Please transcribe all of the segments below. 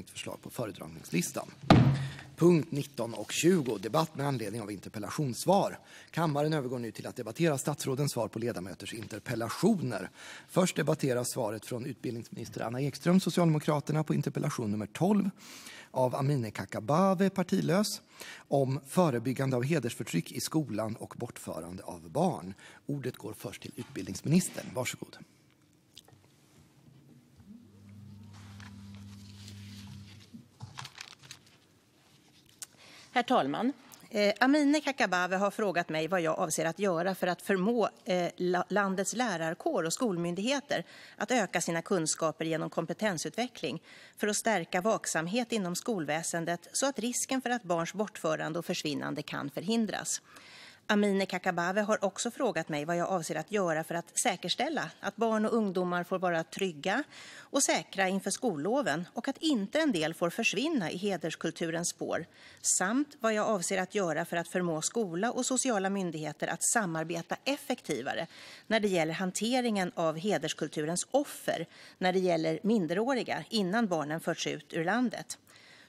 enligt förslag på föredragningslistan. Punkt 19 och 20, debatt med anledning av interpellationssvar. Kammaren övergår nu till att debattera statsrådens svar på ledamöters interpellationer. Först debatteras svaret från utbildningsminister Anna Ekström, Socialdemokraterna, på interpellation nummer 12 av Amineh Kakabaveh, partilös, om förebyggande av hedersförtryck i skolan och bortförande av barn. Ordet går först till utbildningsministern. Varsågod. Herr talman! Eh, Amineh Kakabaveh har frågat mig vad jag avser att göra för att förmå eh, landets lärarkår och skolmyndigheter att öka sina kunskaper genom kompetensutveckling för att stärka vaksamhet inom skolväsendet så att risken för att barns bortförande och försvinnande kan förhindras. Amine Kakabave har också frågat mig vad jag avser att göra för att säkerställa att barn och ungdomar får vara trygga och säkra inför skolloven och att inte en del får försvinna i hederskulturens spår samt vad jag avser att göra för att förmå skola och sociala myndigheter att samarbeta effektivare när det gäller hanteringen av hederskulturens offer när det gäller minderåriga innan barnen förts ut ur landet.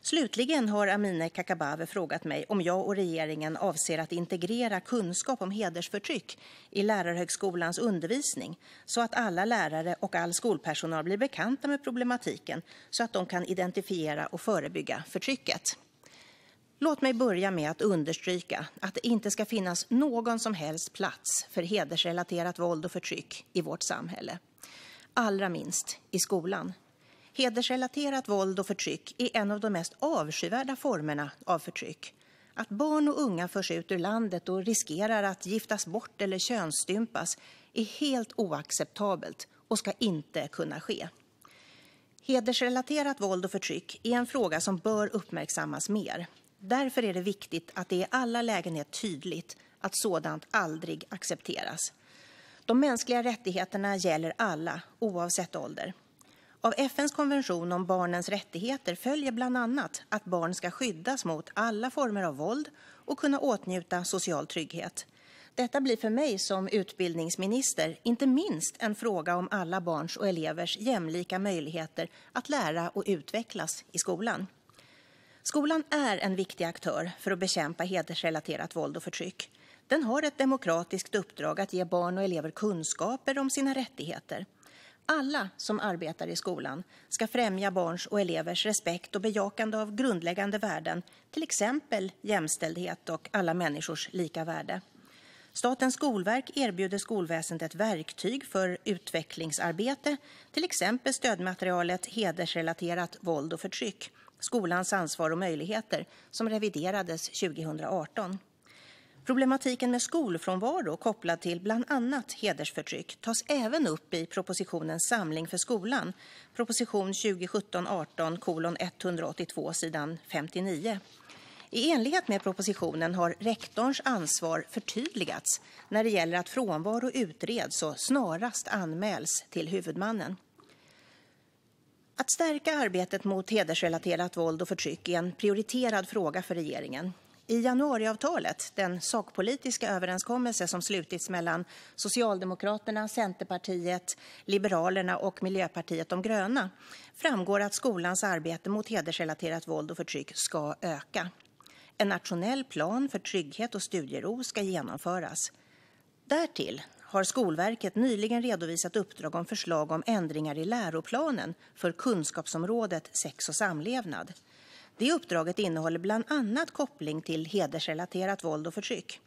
Slutligen har Amineh Kakabaveh frågat mig om jag och regeringen avser att integrera kunskap om hedersförtryck i Lärarhögskolans undervisning så att alla lärare och all skolpersonal blir bekanta med problematiken så att de kan identifiera och förebygga förtrycket. Låt mig börja med att understryka att det inte ska finnas någon som helst plats för hedersrelaterat våld och förtryck i vårt samhälle. Allra minst i skolan. Hedersrelaterat våld och förtryck är en av de mest avskyvärda formerna av förtryck. Att barn och unga förs ut ur landet och riskerar att giftas bort eller könsstympas är helt oacceptabelt och ska inte kunna ske. Hedersrelaterat våld och förtryck är en fråga som bör uppmärksammas mer. Därför är det viktigt att det i alla lägen är tydligt att sådant aldrig accepteras. De mänskliga rättigheterna gäller alla, oavsett ålder. Av FNs konvention om barnens rättigheter följer bland annat att barn ska skyddas mot alla former av våld och kunna åtnjuta social trygghet. Detta blir för mig som utbildningsminister inte minst en fråga om alla barns och elevers jämlika möjligheter att lära och utvecklas i skolan. Skolan är en viktig aktör för att bekämpa hedersrelaterat våld och förtryck. Den har ett demokratiskt uppdrag att ge barn och elever kunskaper om sina rättigheter. Alla som arbetar i skolan ska främja barns och elevers respekt och bejakande av grundläggande värden, till exempel jämställdhet och alla människors lika värde. Statens skolverk erbjuder skolväsendet verktyg för utvecklingsarbete, till exempel stödmaterialet Hedersrelaterat våld och förtryck, skolans ansvar och möjligheter, som reviderades 2018. Problematiken med skolfrånvaro kopplad till bland annat hedersförtryck tas även upp i propositionen Samling för skolan, proposition 2017-18:182 sidan 59. I enlighet med propositionen har rektorns ansvar förtydligats när det gäller att frånvaro utreds och snarast anmäls till huvudmannen. Att stärka arbetet mot hedersrelaterat våld och förtryck är en prioriterad fråga för regeringen. I januariavtalet, den sakpolitiska överenskommelse som slutits mellan Socialdemokraterna, Centerpartiet, Liberalerna och Miljöpartiet de gröna, framgår att skolans arbete mot hedersrelaterat våld och förtryck ska öka. En nationell plan för trygghet och studiero ska genomföras. Därtill har Skolverket nyligen redovisat uppdrag om förslag om ändringar i läroplanen för kunskapsområdet sex och samlevnad. Det uppdraget innehåller bland annat koppling till hedersrelaterat våld och förtryck.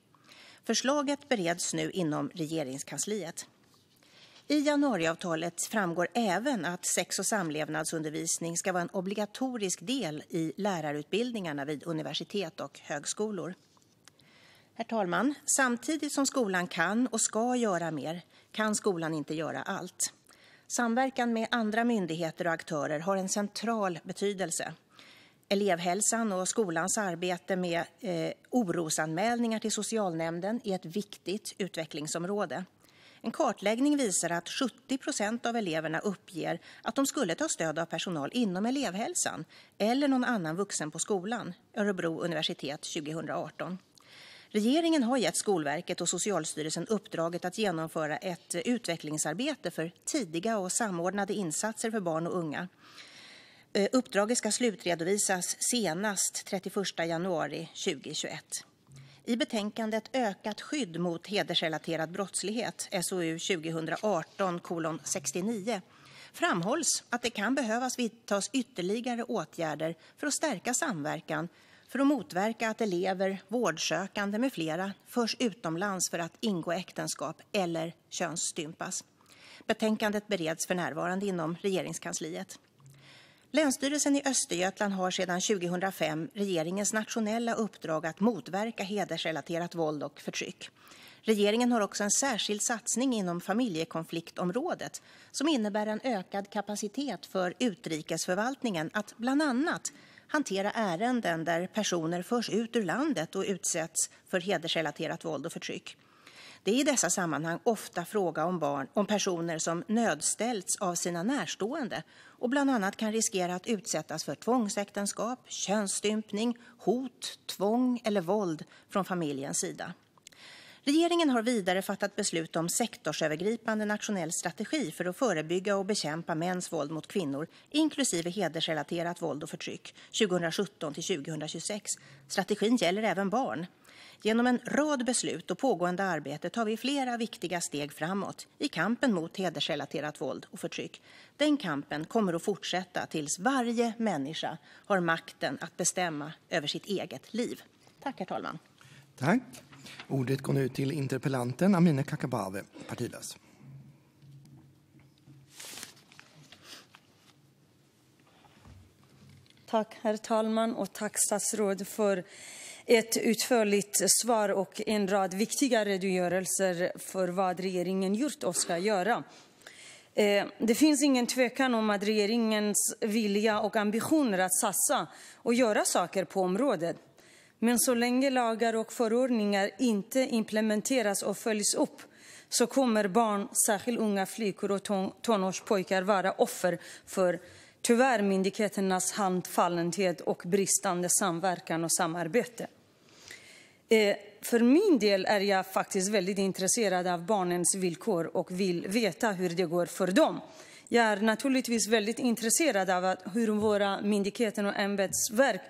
Förslaget bereds nu inom Regeringskansliet. I januariavtalet framgår även att sex och samlevnadsundervisning ska vara en obligatorisk del i lärarutbildningarna vid universitet och högskolor. Herr talman! Samtidigt som skolan kan och ska göra mer kan skolan inte göra allt. Samverkan med andra myndigheter och aktörer har en central betydelse elevhälsan och skolans arbete med eh, orosanmälningar till socialnämnden är ett viktigt utvecklingsområde. En kartläggning visar att 70 procent av eleverna uppger att de skulle ta stöd av personal inom elevhälsan eller någon annan vuxen på skolan, Örebro universitet 2018. Regeringen har gett Skolverket och Socialstyrelsen uppdraget att genomföra ett utvecklingsarbete för tidiga och samordnade insatser för barn och unga. Eh, uppdraget ska slutredovisas senast 31 januari 2021. I betänkandet Ökat skydd mot hedersrelaterad brottslighet, SOU 2018 framhålls att det kan behövas vidtas ytterligare åtgärder för att stärka samverkan för att motverka att elever, vårdsökande med flera förs utomlands för att ingå äktenskap eller könsstympas. Betänkandet bereds för närvarande inom Regeringskansliet. Länsstyrelsen i Östergötland har sedan 2005 regeringens nationella uppdrag att motverka hedersrelaterat våld och förtryck. Regeringen har också en särskild satsning inom familjekonfliktområdet som innebär en ökad kapacitet för utrikesförvaltningen att bland annat hantera ärenden där personer förs ut ur landet och utsätts för hedersrelaterat våld och förtryck. Det är i dessa sammanhang ofta fråga om, barn, om personer som nödställts av sina närstående och bland annat kan riskera att utsättas för tvångsäktenskap, könsstympning, hot, tvång eller våld från familjens sida. Regeringen har vidare fattat beslut om sektorsövergripande nationell strategi för att förebygga och bekämpa mäns våld mot kvinnor, inklusive hedersrelaterat våld och förtryck, 2017-2026. Strategin gäller även barn. Genom en rad beslut och pågående arbete tar vi flera viktiga steg framåt i kampen mot hedersrelaterat våld och förtryck. Den kampen kommer att fortsätta tills varje människa har makten att bestämma över sitt eget liv. Tack, herr talman. Tack. Ordet går nu till interpellanten Amineh Kakabaveh, partilös. Tack, herr talman, och tack statsråd för ett utförligt svar och en rad viktiga redogörelser för vad regeringen gjort och ska göra. Eh, det finns ingen tvekan om att regeringens vilja och ambitioner att satsa och göra saker på området. Men så länge lagar och förordningar inte implementeras och följs upp så kommer barn, särskilt unga flickor och ton tonårspojkar, vara offer för tyvärr myndigheternas handfallenhet och bristande samverkan och samarbete. Eh, för min del är jag faktiskt väldigt intresserad av barnens villkor och vill veta hur det går för dem. Jag är naturligtvis väldigt intresserad av hur våra myndigheter och ämbetsverk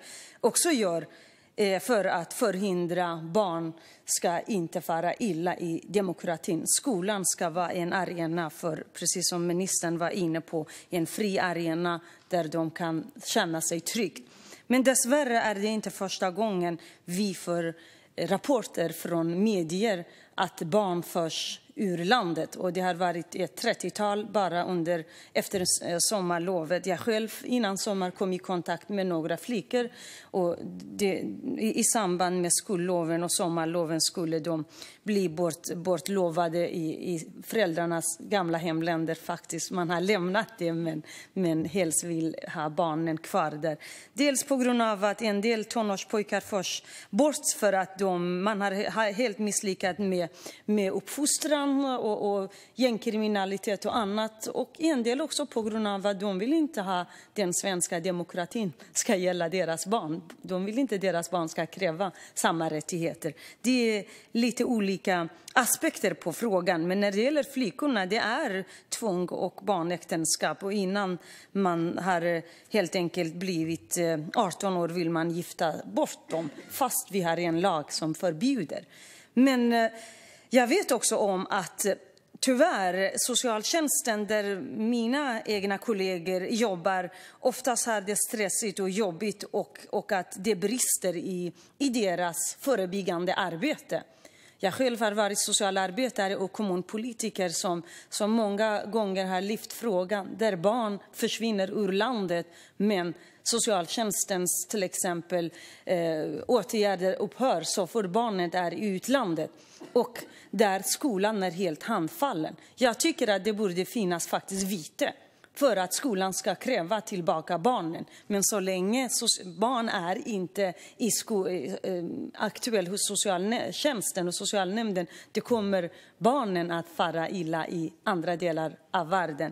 också gör eh, för att förhindra att barn ska inte fara illa i demokratin. Skolan ska vara en arena för, precis som ministern var inne på, en fri arena där de kan känna sig trygga. Men dessvärre är det inte första gången vi för rapporter från medier att barn förs ur landet. Och det har varit ett trettiotal bara under, efter eh, sommarlovet. Jag själv innan sommar kom i kontakt med några flickor. Och det, I samband med skolloven och sommarloven skulle de bli bort, bortlovade i, i föräldrarnas gamla hemländer. faktiskt. Man har lämnat det, men, men helst vill ha barnen kvar där. Dels på grund av att en del tonårspojkar förs bort för att de, man har helt misslyckats med, med uppfostran program och, och gängkriminalitet och annat. Och en del också på grund av att de vill inte ha den svenska demokratin ska gälla deras barn. De vill inte deras barn ska kräva samma rättigheter. Det är lite olika aspekter på frågan. Men när det gäller flickorna, det är tvång och barnäktenskap. Och innan man har helt enkelt blivit 18 eh, år vill man gifta bort dem, fast vi har en lag som förbjuder. Men eh, jag vet också om att eh, Tyvärr, socialtjänsten där mina egna kollegor jobbar, oftast har det stressigt och jobbigt och, och att det brister i, i deras förebyggande arbete. Jag själv har varit socialarbetare och kommunpolitiker som, som många gånger har lyft frågan där barn försvinner ur landet men socialtjänstens till exempel eh, åtgärder upphör så fort barnet är i utlandet och där skolan är helt handfallen. Jag tycker att det borde finnas faktiskt vite för att skolan ska kräva tillbaka barnen. Men så länge barn är inte i sko, eh, eh, aktuell hos socialtjänsten och socialnämnden, det kommer barnen att fara illa i andra delar av världen.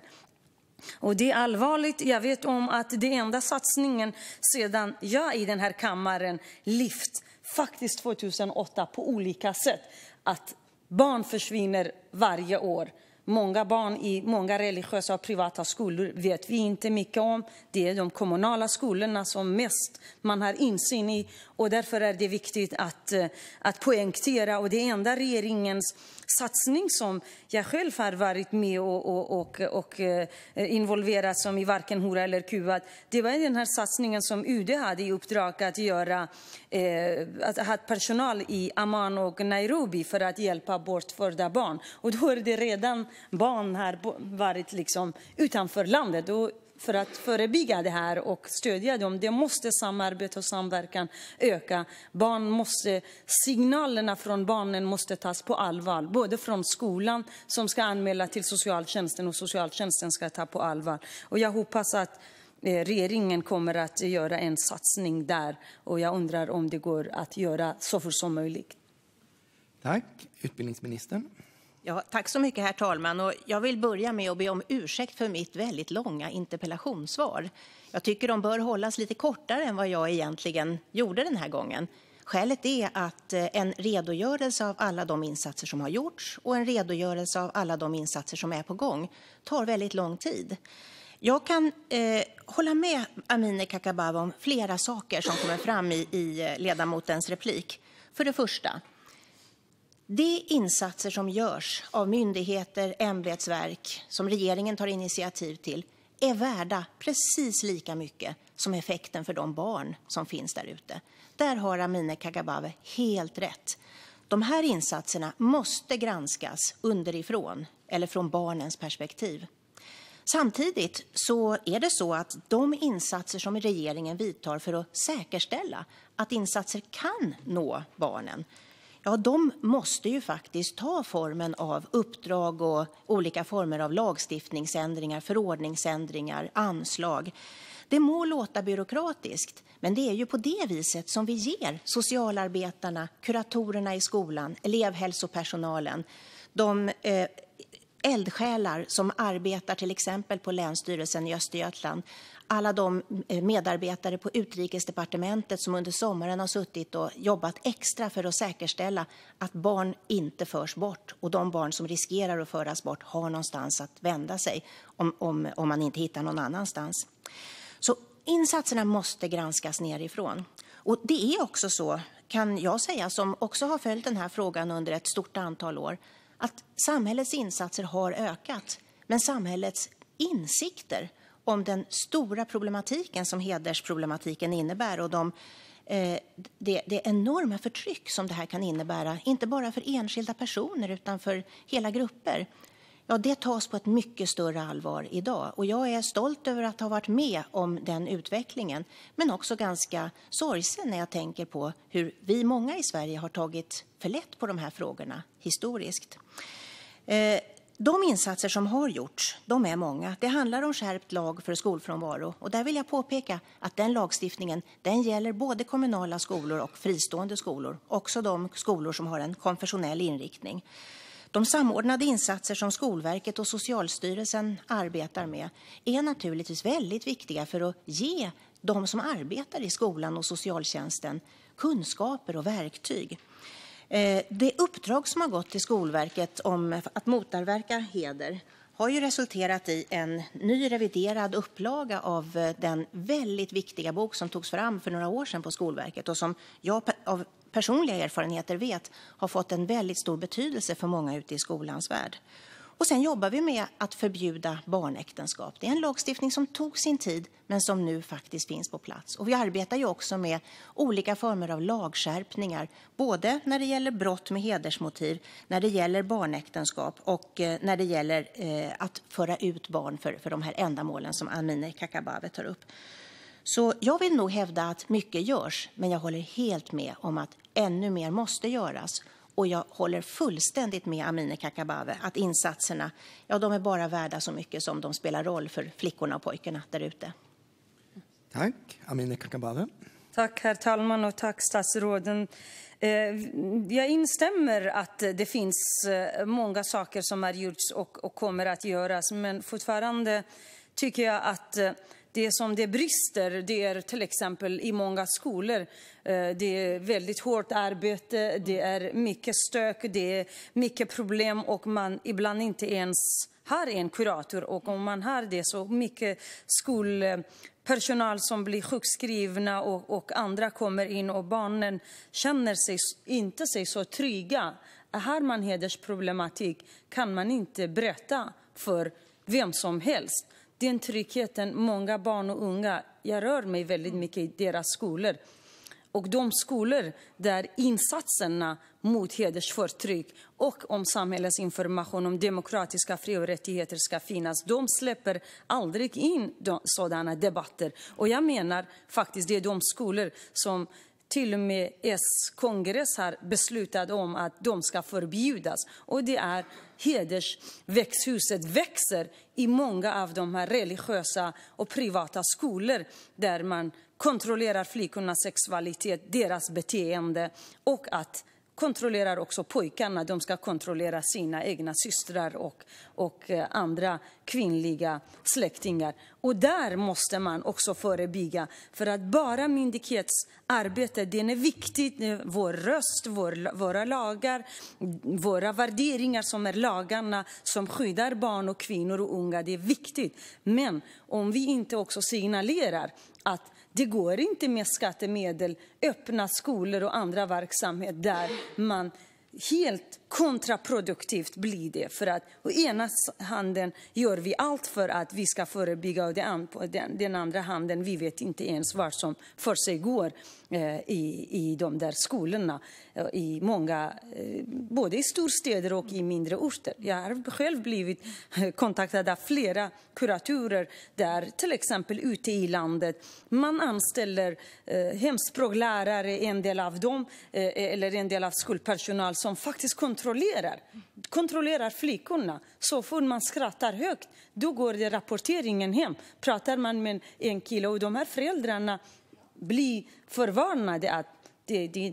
Det är allvarligt. Jag vet om att den enda satsningen sedan jag i den här kammaren lyft, faktiskt 2008, på olika sätt att barn försvinner varje år. Många barn i många religiösa och privata skolor vet vi inte mycket om. Det är de kommunala skolorna som mest man har insyn i. Och därför är det viktigt att, eh, att poängtera. Och det enda regeringens satsning som jag själv har varit med och, och, och, och eh, involverat som i varken Hora eller Kuba, det var den här satsningen som UD hade i uppdrag att göra eh, haft personal i Amman och Nairobi för att hjälpa bortförda barn. Och då är det redan barn har varit liksom utanför landet. Och för att förebygga det här och stödja dem. Det måste samarbete och samverkan öka. Barn måste, signalerna från barnen måste tas på allvar, både från skolan som ska anmäla till socialtjänsten och socialtjänsten ska ta på allvar. Och jag hoppas att Eh, regeringen kommer att göra en satsning där. Och jag undrar om det går att göra så fort som möjligt. Tack. Utbildningsministern. Ja, tack så mycket, herr talman. Och jag vill börja med att be om ursäkt för mitt väldigt långa interpellationssvar. Jag tycker de bör hållas lite kortare än vad jag egentligen gjorde den här gången. Skälet är att eh, en redogörelse av alla de insatser som har gjorts och en redogörelse av alla de insatser som är på gång tar väldigt lång tid. Jag kan eh, hålla med Amineh Kakabaveh om flera saker som kommer fram i, i eh, ledamotens replik. För det första, de insatser som görs av myndigheter, ämbetsverk som regeringen tar initiativ till är värda precis lika mycket som effekten för de barn som finns där ute. Där har Amineh Kakabaveh helt rätt. De här insatserna måste granskas underifrån eller från barnens perspektiv. Samtidigt så är det så att de insatser som regeringen vidtar för att säkerställa att insatser kan nå barnen ja, de måste ju faktiskt ta formen av uppdrag och olika former av lagstiftningsändringar, förordningsändringar, anslag. Det må låta byråkratiskt, men det är ju på det viset som vi ger socialarbetarna, kuratorerna i skolan, elevhälsopersonalen, de eh, eldsjälar som arbetar till exempel på Länsstyrelsen i Östergötland. Alla de eh, medarbetare på Utrikesdepartementet som under sommaren har suttit och jobbat extra för att säkerställa att barn inte förs bort och de barn som riskerar att föras bort har någonstans att vända sig om, om, om man inte hittar någon annanstans. Så insatserna måste granskas nerifrån. Och det är också så, kan jag säga, som också har följt den här frågan under ett stort antal år, att samhällets insatser har ökat, men samhällets insikter om den stora problematiken som hedersproblematiken innebär och de, eh, det, det, enorma förtryck som det här kan innebära, inte bara för enskilda personer utan för hela grupper, ja, det tas på ett mycket större allvar idag. Och jag är stolt över att ha varit med om den utvecklingen, men också ganska sorgsen när jag tänker på hur vi många i Sverige har tagit för lätt på de här frågorna historiskt. Eh, de insatser som har gjorts de är många. Det handlar om skärpt lag för skolfrånvaro. Och där vill jag påpeka att den lagstiftningen den gäller både kommunala skolor och fristående skolor. Också de skolor som har en konfessionell inriktning. De samordnade insatser som Skolverket och Socialstyrelsen arbetar med är naturligtvis väldigt viktiga för att ge de som arbetar i skolan och socialtjänsten kunskaper och verktyg. Eh, det uppdrag som har gått till Skolverket om att motverka heder har resulterat i en ny reviderad upplaga av eh, den väldigt viktiga bok som togs fram för några år sedan på Skolverket och som jag av personliga erfarenheter vet har fått en väldigt stor betydelse för många ute i skolans värld. Och sen jobbar vi med att förbjuda barnäktenskap. Det är en lagstiftning som tog sin tid, men som nu faktiskt finns på plats. Och vi arbetar ju också med olika former av lagskärpningar, både när det gäller brott med hedersmotiv, när det gäller barnäktenskap och eh, när det gäller eh, att föra ut barn för, för de här ändamålen som Amineh Kakabaveh tar upp. Så jag vill nog hävda att mycket görs, men jag håller helt med om att ännu mer måste göras. Och jag håller fullständigt med Amineh Kakabaveh att insatserna ja, de är bara värda så mycket som de spelar roll för flickorna och pojkarna där ute. Tack. Amineh Kakabaveh. Tack, herr talman, och tack, statsråden. Eh, jag instämmer att det finns eh, många saker som har gjorts och kommer att göras men fortfarande tycker jag att eh, det som det brister det är till exempel i många skolor. Eh, det är väldigt hårt arbete, det mm. är mycket stök, det är mycket problem och man ibland inte ens har en kurator. Och om man har det så mycket skolpersonal som blir sjukskrivna och, och andra kommer in och barnen känner sig inte sig så trygga. Har man hedersproblematik kan man inte berätta för vem som helst den tryggheten. Många barn och unga, jag rör mig väldigt mycket i deras skolor. Och de skolor där insatserna mot hedersförtryck och om samhällets information om demokratiska fri och rättigheter ska finnas, de släpper aldrig in de, sådana debatter. Och jag menar faktiskt det är de skolor som till och med S-kongress har beslutat om att de ska förbjudas. Och det är hedersväxthuset växer i många av de här religiösa och privata skolor där man kontrollerar flickornas sexualitet, deras beteende och att kontrollerar också pojkarna. De ska kontrollera sina egna systrar och, och eh, andra kvinnliga släktingar. Och där måste man också förebygga. För att bara myndighetsarbete, den är viktigt. Vår röst, vår, våra lagar, våra värderingar som är lagarna som skyddar barn och kvinnor och unga, det är viktigt. Men om vi inte också signalerar att det går inte med skattemedel öppna skolor och andra verksamheter där man helt kontraproduktivt blir det. För att å ena handen gör vi allt för att vi ska förebygga och den, den andra handen, vi vet inte ens vad som för sig går eh, i, i de där skolorna. Eh, I många, eh, både i storstäder och i mindre orter. Jag har själv blivit eh, kontaktad av flera kuratorer där, till exempel ute i landet, man anställer eh, hemspråklärare, en del av dem, eh, eller en del av skolpersonal som faktiskt kontrollerar kontrollerar, kontrollerar flickorna. Så fort man skrattar högt, då går det rapporteringen hem. Pratar man med en kille och de här föräldrarna blir förvarnade att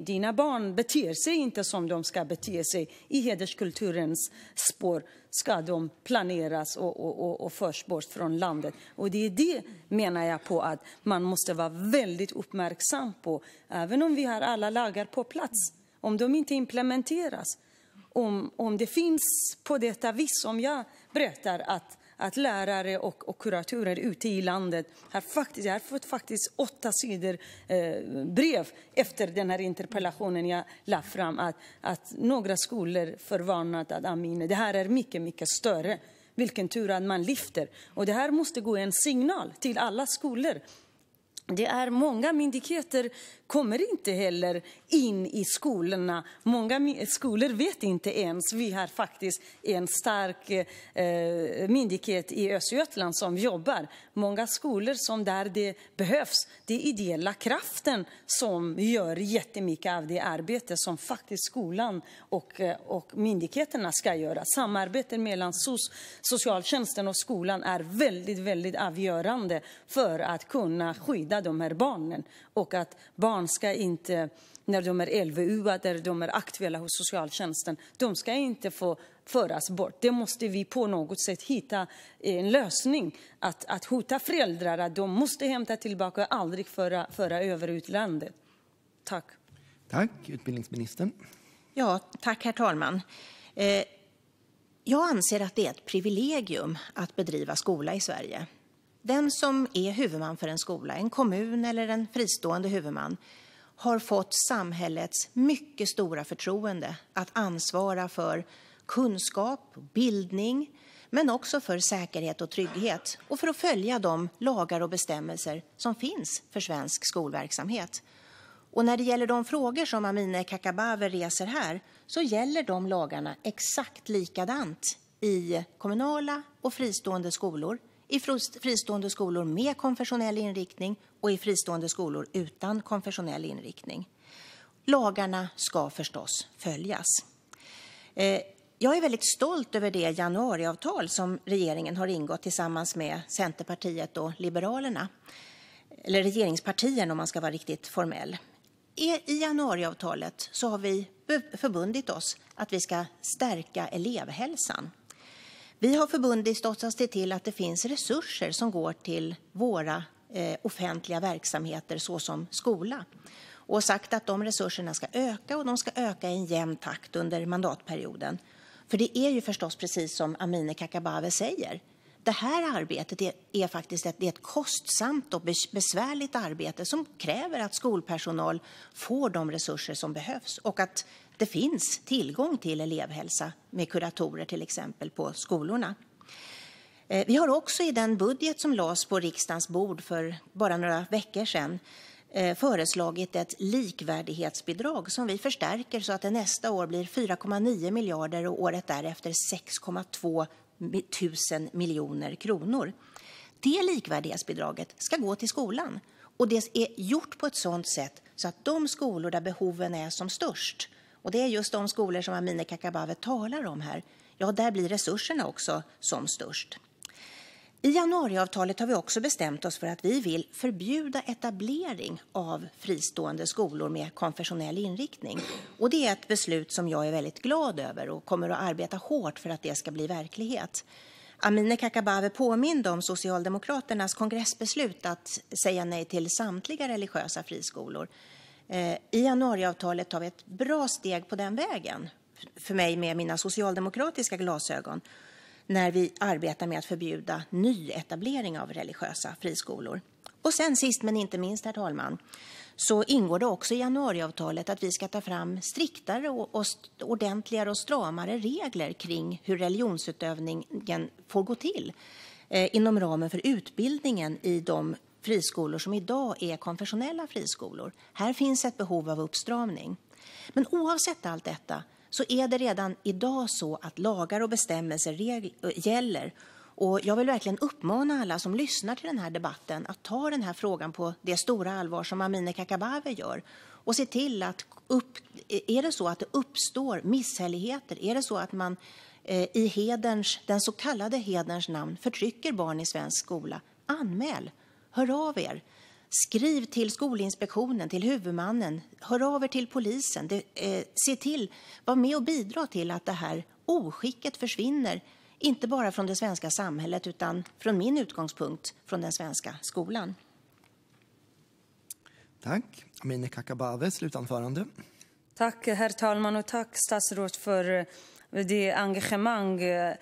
dina barn beter sig inte som de ska bete sig. I hederskulturens spår ska de planeras och, och, och, och förs bort från landet. Och det är det, menar jag, på att man måste vara väldigt uppmärksam på. Även om vi har alla lagar på plats, om de inte implementeras om, om det finns på detta vis som jag berättar att, att lärare och, och kuratorer ute i landet har faktiskt, jag har fått faktiskt åtta sidor eh, brev efter den här interpellationen jag la fram att, att några skolor förvarnat att Amine, ah, det här är mycket, mycket större. Vilken tur att man lyfter. Och det här måste gå en signal till alla skolor det är många myndigheter kommer inte heller in i skolorna. Många skolor vet inte ens. Vi har faktiskt en stark eh, myndighet i Östergötland som jobbar. Många skolor som där det behövs, det är ideella kraften som gör jättemycket av det arbete som faktiskt skolan och, eh, och myndigheterna ska göra. Samarbetet mellan SOS, socialtjänsten och skolan är väldigt, väldigt avgörande för att kunna skydda de här barnen och att barn barn ska inte, när de är LVU, när de är aktuella hos socialtjänsten, de ska inte få föras bort. Det måste vi på något sätt hitta eh, en lösning. Att, att hota föräldrar att de måste hämta tillbaka och aldrig föra, föra över utlandet. Tack. Tack. Utbildningsministern. Ja, tack, herr talman. Eh, jag anser att det är ett privilegium att bedriva skola i Sverige. Den som är huvudman för en skola, en kommun eller en fristående huvudman, har fått samhällets mycket stora förtroende att ansvara för kunskap, och bildning, men också för säkerhet och trygghet och för att följa de lagar och bestämmelser som finns för svensk skolverksamhet. Och när det gäller de frågor som Amineh Kakabaveh reser här så gäller de lagarna exakt likadant i kommunala och fristående skolor i fristående skolor med konfessionell inriktning och i fristående skolor utan konfessionell inriktning. Lagarna ska förstås följas. Eh, jag är väldigt stolt över det januariavtal som regeringen har ingått tillsammans med Centerpartiet och Liberalerna. Eller regeringspartierna om man ska vara riktigt formell. I januariavtalet så har vi förbundit oss att vi ska stärka elevhälsan. Vi har förbundit oss att se till att det finns resurser som går till våra eh, offentliga verksamheter såsom skola och sagt att de resurserna ska öka och de ska öka i en jämn takt under mandatperioden. För det är ju förstås precis som Amineh Kakabaveh säger. Det här arbetet är, är faktiskt ett, är ett kostsamt och besvärligt arbete som kräver att skolpersonal får de resurser som behövs och att det finns tillgång till elevhälsa med kuratorer till exempel på skolorna. Eh, vi har också i den budget som lades på riksdagens bord för bara några veckor sedan eh, föreslagit ett likvärdighetsbidrag som vi förstärker så att det nästa år blir 4,9 miljarder och året därefter 6,2 tusen miljoner kronor. Det likvärdighetsbidraget ska gå till skolan och det är gjort på ett sådant sätt så att de skolor där behoven är som störst och det är just de skolor som Amineh Kakabaveh talar om här. Ja, där blir resurserna också som störst. I januariavtalet har vi också bestämt oss för att vi vill förbjuda etablering av fristående skolor med konfessionell inriktning. Och det är ett beslut som jag är väldigt glad över och kommer att arbeta hårt för att det ska bli verklighet. Amineh Kakabaveh påminde om Socialdemokraternas kongressbeslut att säga nej till samtliga religiösa friskolor. Eh, I januariavtalet tar vi ett bra steg på den vägen, för mig med mina socialdemokratiska glasögon, när vi arbetar med att förbjuda nyetablering av religiösa friskolor. Och sen sist men inte minst, herr talman, så ingår det också i januariavtalet att vi ska ta fram striktare och, och ordentligare och stramare regler kring hur religionsutövningen får gå till eh, inom ramen för utbildningen i de friskolor som i dag är konfessionella friskolor. Här finns ett behov av uppstramning. Men oavsett allt detta så är det redan idag så att lagar och bestämmelser eh, gäller. Och jag vill verkligen uppmana alla som lyssnar till den här debatten att ta den här frågan på det stora allvar som Amineh Kakabaveh gör och se till att upp, eh, är det så att det uppstår misshälligheter, är det så att man eh, i hederns, den så kallade hederns namn förtrycker barn i svensk skola, anmäl! Hör av er. Skriv till Skolinspektionen, till huvudmannen, hör av er till polisen. Det, eh, se till, var med och bidra till att det här oskicket försvinner. Inte bara från det svenska samhället utan från min utgångspunkt från den svenska skolan. Tack. Amineh Kakabaveh, slutanförande. Tack, herr talman, och tack statsrådet för det engagemang eh,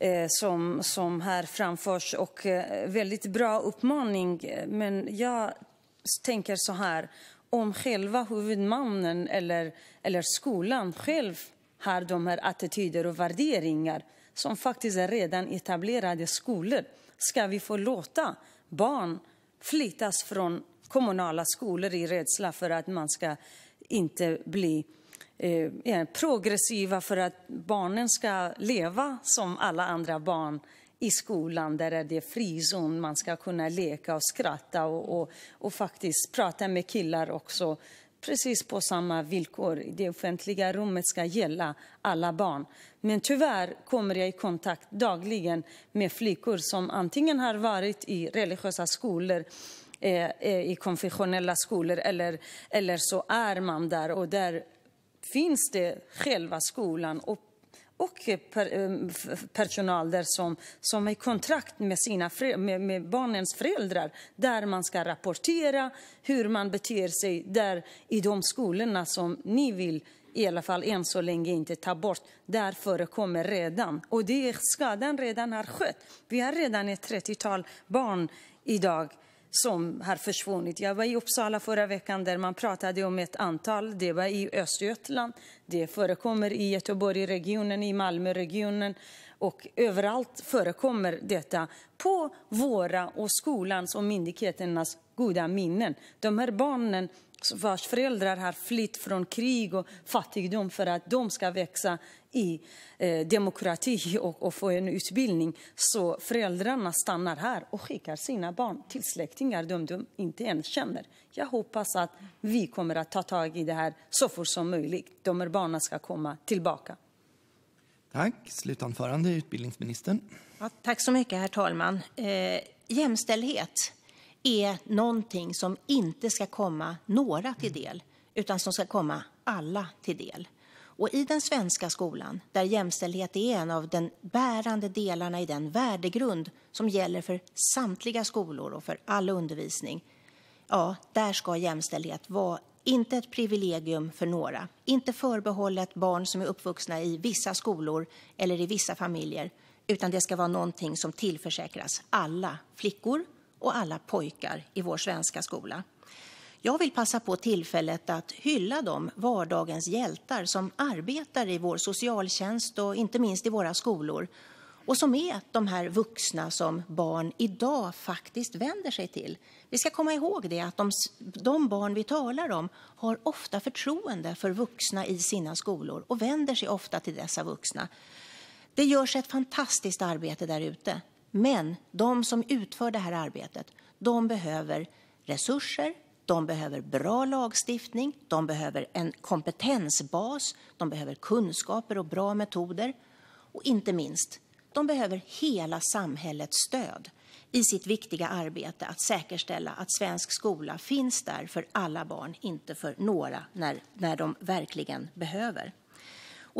Eh, som, som här framförs och eh, väldigt bra uppmaning. Men jag tänker så här, om själva huvudmannen eller, eller skolan själv har de här attityder och värderingar som faktiskt är redan etablerade skolor, ska vi få låta barn flyttas från kommunala skolor i rädsla för att man ska inte bli eh, progressiva för att barnen ska leva som alla andra barn i skolan. Där är det frizon, man ska kunna leka och skratta och, och, och faktiskt prata med killar också precis på samma villkor. Det offentliga rummet ska gälla alla barn. Men tyvärr kommer jag i kontakt dagligen med flickor som antingen har varit i religiösa skolor eh, eh i konfessionella skolor eller, eller så är man där och där finns det själva skolan och, och eh, per, eh, personal där som, som är i kontrakt med, sina, med, med, barnens föräldrar där man ska rapportera hur man beter sig där i de skolorna som ni vill i alla fall än så länge inte ta bort. Där förekommer redan. Och det är skadan redan har skett. Vi har redan ett 30-tal barn idag som har försvunnit. Jag var i Uppsala förra veckan där man pratade om ett antal. Det var i Östergötland, det förekommer i Göteborgsregionen, i Malmöregionen och överallt förekommer detta på våra och skolans och myndigheternas goda minnen. De här barnen vars föräldrar har flytt från krig och fattigdom för att de ska växa i eh, demokrati och, och få en utbildning. Så föräldrarna stannar här och skickar sina barn till släktingar de, de inte ens känner. Jag hoppas att vi kommer att ta tag i det här så fort som möjligt. De här barnen ska komma tillbaka. Tack. Slutanförande utbildningsministern. Ja, tack så mycket, herr talman. Eh, jämställdhet är någonting som inte ska komma några till del utan som ska komma alla till del. Och i den svenska skolan, där jämställdhet är en av de bärande delarna i den värdegrund som gäller för samtliga skolor och för all undervisning, ja, där ska jämställdhet vara inte ett privilegium för några, inte förbehållet barn som är uppvuxna i vissa skolor eller i vissa familjer, utan det ska vara någonting som tillförsäkras alla flickor och alla pojkar i vår svenska skola. Jag vill passa på tillfället att hylla de vardagens hjältar som arbetar i vår socialtjänst och inte minst i våra skolor och som är de här vuxna som barn idag faktiskt vänder sig till. Vi ska komma ihåg det att de, de, barn vi talar om har ofta förtroende för vuxna i sina skolor och vänder sig ofta till dessa vuxna. Det görs ett fantastiskt arbete där ute, men de som utför det här arbetet de behöver resurser, de behöver bra lagstiftning, de behöver en kompetensbas, de behöver kunskaper och bra metoder. Och inte minst, de behöver hela samhällets stöd i sitt viktiga arbete att säkerställa att svensk skola finns där för alla barn, inte för några, när, när de verkligen behöver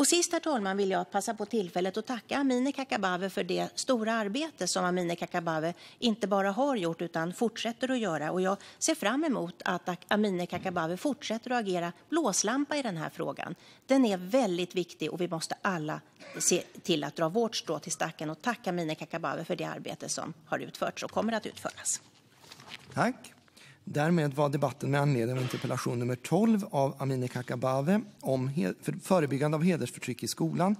sist, herr talman, vill jag passa på tillfället att tacka Amineh Kakabaveh för det stora arbete som Amineh Kakabaveh inte bara har gjort utan fortsätter att göra. Och jag ser fram emot att Amineh Kakabaveh fortsätter att agera blåslampa i den här frågan. Den är väldigt viktig och vi måste alla se till att dra vårt strå till stacken och tacka Amineh Kakabaveh, för det arbete som har utförts och kommer att utföras. Tack. Därmed var debatten med anledning av interpellation nummer 12 av Amineh Kakabaveh om förebyggande av hedersförtryck i skolan